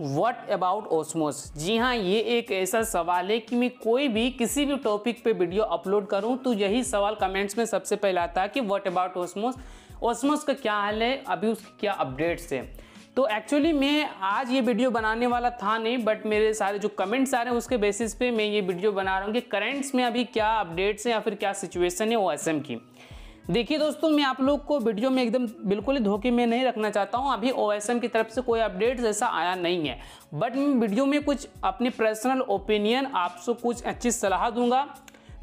what about ओसमोस जी हाँ ये एक ऐसा सवाल है कि मैं कोई भी किसी भी टॉपिक पे वीडियो अपलोड करूँ तो यही सवाल कमेंट्स में सबसे पहले आता है कि व्हाट अबाउट ओसमोस ओसमोस का क्या हाल है अभी उसके क्या अपडेट्स है तो एक्चुअली मैं आज ये वीडियो बनाने वाला था नहीं बट मेरे सारे जो कमेंट्स आ रहे हैं उसके बेसिस पे मैं ये वीडियो बना रहा हूँ कि करेंट्स में अभी क्या अपडेट्स हैं या फिर क्या सिचुएसन है ओ की देखिए दोस्तों मैं आप लोग को वीडियो में एकदम बिल्कुल ही धोखे में नहीं रखना चाहता हूँ अभी ओ की तरफ से कोई अपडेट जैसा आया नहीं है बट मैं वीडियो में कुछ अपनी पर्सनल ओपिनियन आपसे कुछ अच्छी सलाह दूंगा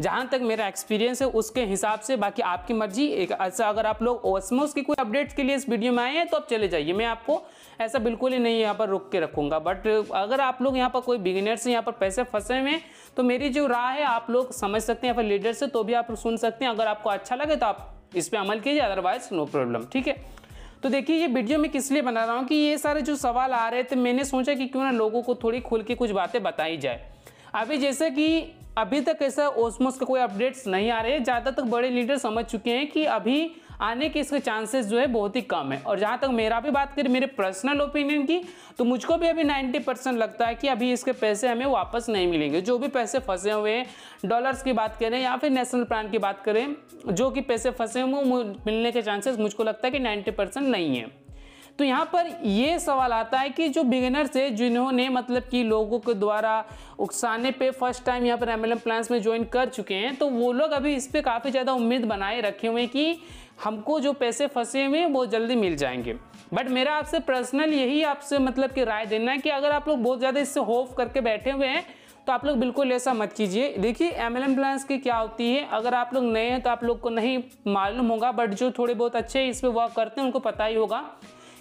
जहाँ तक मेरा एक्सपीरियंस है उसके हिसाब से बाकी आपकी मर्जी एक ऐसा अगर आप लोग ओसमोस की कोई अपडेट्स के लिए इस वीडियो में आए हैं तो आप चले जाइए मैं आपको ऐसा बिल्कुल ही नहीं यहाँ पर रोक के रखूँगा बट अगर आप लोग यहाँ पर कोई बिगिनर से यहाँ पर पैसे फंसे हुए हैं तो मेरी जो राह है आप लोग समझ सकते हैं यहाँ पर लीडर से तो भी आप सुन सकते हैं अगर आपको अच्छा लगे तो आप इस पर अमल कीजिए अदरवाइज नो प्रॉब्लम ठीक है तो देखिए ये वीडियो मैं किस लिए बना रहा हूँ कि ये सारे जो सवाल आ रहे थे मैंने सोचा कि क्यों ना लोगों को थोड़ी खुल के कुछ बातें बताई जाए अभी जैसे कि अभी तक ऐसा ओसमोस का कोई अपडेट्स नहीं आ रहे ज़्यादातर बड़े लीडर समझ चुके हैं कि अभी आने के इसके चांसेस जो है बहुत ही कम है और जहाँ तक मेरा भी बात करें मेरे पर्सनल ओपिनियन की तो मुझको भी अभी नाइन्टी परसेंट लगता है कि अभी इसके पैसे हमें वापस नहीं मिलेंगे जो भी पैसे फंसे हुए हैं डॉलर्स की बात करें या फिर नेशनल प्लान की बात करें जो कि पैसे फंसे हुए वो मिलने के चांसेस मुझको लगता है कि नाइन्टी नहीं है तो यहाँ पर ये सवाल आता है कि जो बिगिनर्स है जिन्होंने मतलब कि लोगों के द्वारा उकसाने पे फर्स्ट टाइम यहाँ पर एम एल प्लान्स में ज्वाइन कर चुके हैं तो वो लोग अभी इस पर काफ़ी ज़्यादा उम्मीद बनाए रखे हुए हैं कि हमको जो पैसे फंसे हुए वो जल्दी मिल जाएंगे बट मेरा आपसे पर्सनल यही आपसे मतलब कि राय देना है कि अगर आप लोग बहुत ज़्यादा इससे होफ करके बैठे हुए हैं तो आप लोग बिल्कुल ऐसा मत कीजिए देखिए एम एल प्लान्स की क्या होती है अगर आप लोग नए हैं तो आप लोग को नहीं मालूम होगा बट जो थोड़े बहुत अच्छे इस पर वर्क करते हैं उनको पता ही होगा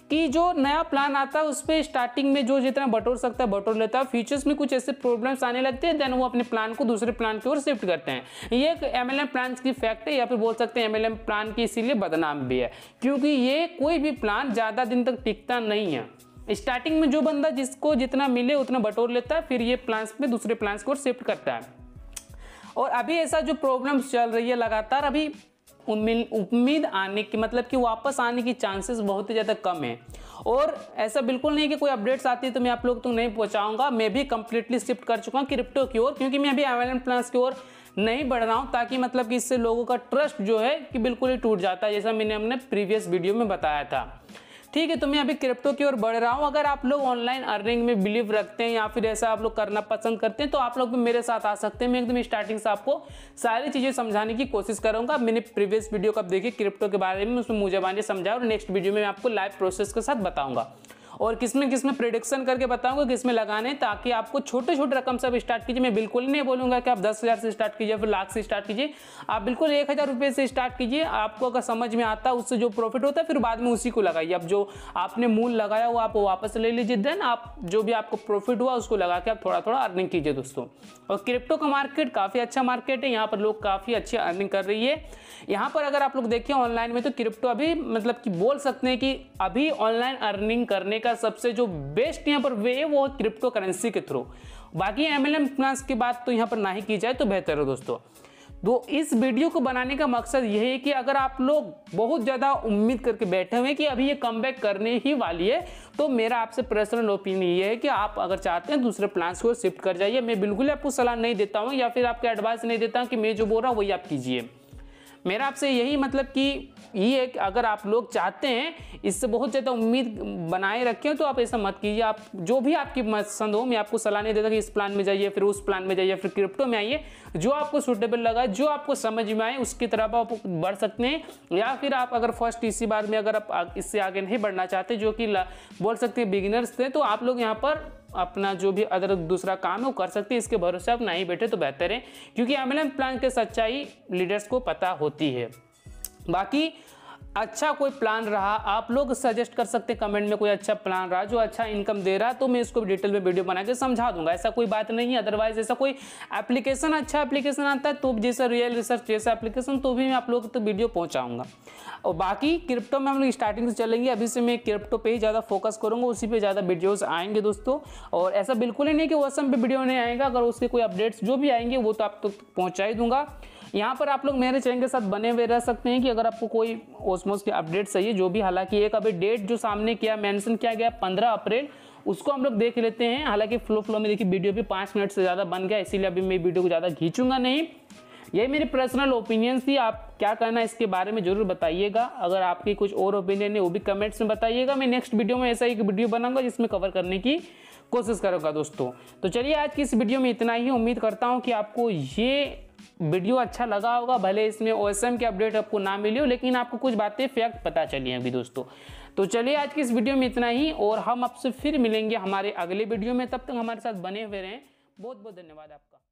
कि जो नया प्लान आता है उस पर स्टार्टिंग में जो जितना बटोर सकता है बटोर लेता है फ्यूचर्स में कुछ ऐसे प्रॉब्लम्स आने लगते हैं देन वो अपने प्लान को दूसरे प्लान की ओर शिफ्ट करते हैं ये एक एम एल प्लान की फैक्ट है या फिर बोल सकते हैं एम प्लान की इसीलिए बदनाम भी है क्योंकि ये कोई भी प्लान ज़्यादा दिन तक टिकता नहीं है स्टार्टिंग में जो बंदा जिसको जितना मिले उतना बटोर लेता है फिर ये प्लान्स में दूसरे प्लान्स को शिफ्ट करता है और अभी ऐसा जो प्रॉब्लम्स चल रही है लगातार अभी उम्मीद आने की मतलब कि वापस आने की चांसेस बहुत ही ज़्यादा कम है और ऐसा बिल्कुल नहीं कि कोई अपडेट्स आती है तो मैं आप लोग तो नहीं पहुंचाऊंगा मैं भी कंप्लीटली शिफ्ट कर चुका हूँ क्रिप्टो की ओर क्योंकि मैं अभी एवेलेंट प्लान्स की ओर नहीं बढ़ रहा हूँ ताकि मतलब कि इससे लोगों का ट्रस्ट जो है कि बिल्कुल ही टूट जाता है जैसा मैंने अपने प्रीवियस वीडियो में बताया था ठीक है तो मैं अभी क्रिप्टो की ओर बढ़ रहा हूँ अगर आप लोग ऑनलाइन अर्निंग में बिलीव रखते हैं या फिर ऐसा आप लोग करना पसंद करते हैं तो आप लोग भी मेरे साथ आ सकते हैं मैं एकदम स्टार्टिंग से आपको सारी चीज़ें समझाने की कोशिश करूँगा मैंने प्रीवियस वीडियो कब देखिए क्रिप्टो के बारे में उसमें मुझे बाने समझाया और नेक्स्ट वीडियो में मैं आपको लाइव प्रोसेस के साथ बताऊँगा और किस में किस में प्रिडिक्शन करके बताऊंगा किस में लगाने ताकि आपको छोटे छोटे रकम से आप स्टार्ट कीजिए मैं बिल्कुल नहीं बोलूंगा कि आप दस हज़ार से स्टार्ट कीजिए फिर लाख से स्टार्ट कीजिए आप बिल्कुल एक हज़ार रुपये से स्टार्ट कीजिए आपको अगर समझ में आता है उससे जो प्रॉफिट होता है फिर बाद में उसी को लगाइए अब जो आपने मूल लगाया हुआ आप वापस ले लीजिए देन आप जो भी आपको प्रॉफिट हुआ उसको लगा के आप थोड़ा थोड़ा अर्निंग कीजिए दोस्तों और क्रिप्टो का मार्केट काफ़ी अच्छा मार्केट है यहाँ पर लोग काफ़ी अच्छी अर्निंग कर रही है यहाँ पर अगर आप लोग देखिए ऑनलाइन में तो क्रिप्टो अभी मतलब कि बोल सकते हैं कि अभी ऑनलाइन अर्निंग करने का का सबसे जो बेस्ट यहाँ पर वे है वो क्रिप्टो करेंसी के थ्रू बाकी एम एल एम प्लान्स की बात तो यहाँ पर ना ही की जाए तो बेहतर है दोस्तों तो इस वीडियो को बनाने का मकसद यही है कि अगर आप लोग बहुत ज़्यादा उम्मीद करके बैठे हुए कि अभी ये कम करने ही वाली है तो मेरा आपसे पर्सनल ओपिनियन ये है कि आप अगर चाहते हैं दूसरे प्लान्स को शिफ्ट कर जाइए मैं बिल्कुल आपको सलाह नहीं देता हूँ या फिर आपके एडवाइस नहीं देता हूँ कि मैं जो बोल रहा हूँ वही आप कीजिए मेरा आपसे यही मतलब कि ये है कि अगर आप लोग चाहते हैं इससे बहुत ज़्यादा उम्मीद बनाए रखें तो आप ऐसा मत कीजिए आप जो भी आपकी पसंद हो मैं आपको सलाह नहीं देता कि इस प्लान में जाइए फिर उस प्लान में जाइए फिर क्रिप्टो में आइए जो आपको सूटेबल लगा जो आपको समझ में आए उसकी तरफ आप बढ़ सकते हैं या फिर आप अगर फर्स्ट इसी बार में अगर आप इससे आगे नहीं बढ़ना चाहते जो कि बोल सकते हैं बिगिनर्स थे तो आप लोग यहाँ पर अपना जो भी अदर दूसरा काम है वो कर सकती है इसके भरोसे आप नहीं बैठे तो बेहतर है क्योंकि एम प्लान के सच्चाई लीडर्स को पता होती है बाकी अच्छा कोई प्लान रहा आप लोग सजेस्ट कर सकते हैं कमेंट में कोई अच्छा प्लान रहा जो अच्छा इनकम दे रहा तो मैं इसको डिटेल में वीडियो बना के समझा दूंगा ऐसा कोई बात नहीं है अदरवाइज ऐसा कोई एप्लीकेशन अच्छा एप्लीकेशन आता है तो जैसा रियल रिसर्च जैसा एप्लीकेशन तो भी मैं आप लोग तो वीडियो पहुँचाऊँगा और बाकी क्रिप्टो में हम लोग स्टार्टिंग से चलेंगे अभी से मैं क्रिप्टो पर ही ज़्यादा फोकस करूँगा उसी पर ज़्यादा वीडियोज़ आएंगे दोस्तों और ऐसा बिल्कुल ही नहीं कि वसम पर वीडियो नहीं आएगा अगर उसके कोई अपडेट्स जो भी आएंगे वो तो आप तक पहुँचा ही दूंगा यहाँ पर आप लोग मेरे चैनल के साथ बने हुए रह सकते हैं कि अगर आपको कोई ओसमोस के अपडेट चाहिए जो भी हालांकि एक अभी डेट जो सामने किया मैंसन किया गया पंद्रह अप्रैल उसको हम लोग देख लेते हैं हालांकि फ्लो फ्लो में देखिए वीडियो भी पाँच मिनट से ज़्यादा बन गया इसीलिए अभी मैं वीडियो को ज़्यादा खींचूंगा नहीं ये मेरी पर्सनल ओपिनियंस थी आप क्या कहना इसके बारे में जरूर बताइएगा अगर आपकी कुछ और ओपिनियन है वो भी कमेंट्स में बताइएगा मैं नेक्स्ट वीडियो में ऐसा एक वीडियो बनाऊंगा जिसमें कवर करने की कोशिश करूँगा दोस्तों तो चलिए आज की इस वीडियो में इतना ही उम्मीद करता हूँ कि आपको ये वीडियो अच्छा लगा होगा भले इसमें ओ एस की अपडेट आपको ना मिली हो लेकिन आपको कुछ बातें फैक्ट पता चली हैं अभी दोस्तों तो चलिए आज की इस वीडियो में इतना ही और हम आपसे फिर मिलेंगे हमारे अगले वीडियो में तब तक हमारे साथ बने हुए रहें बहुत बहुत धन्यवाद आपका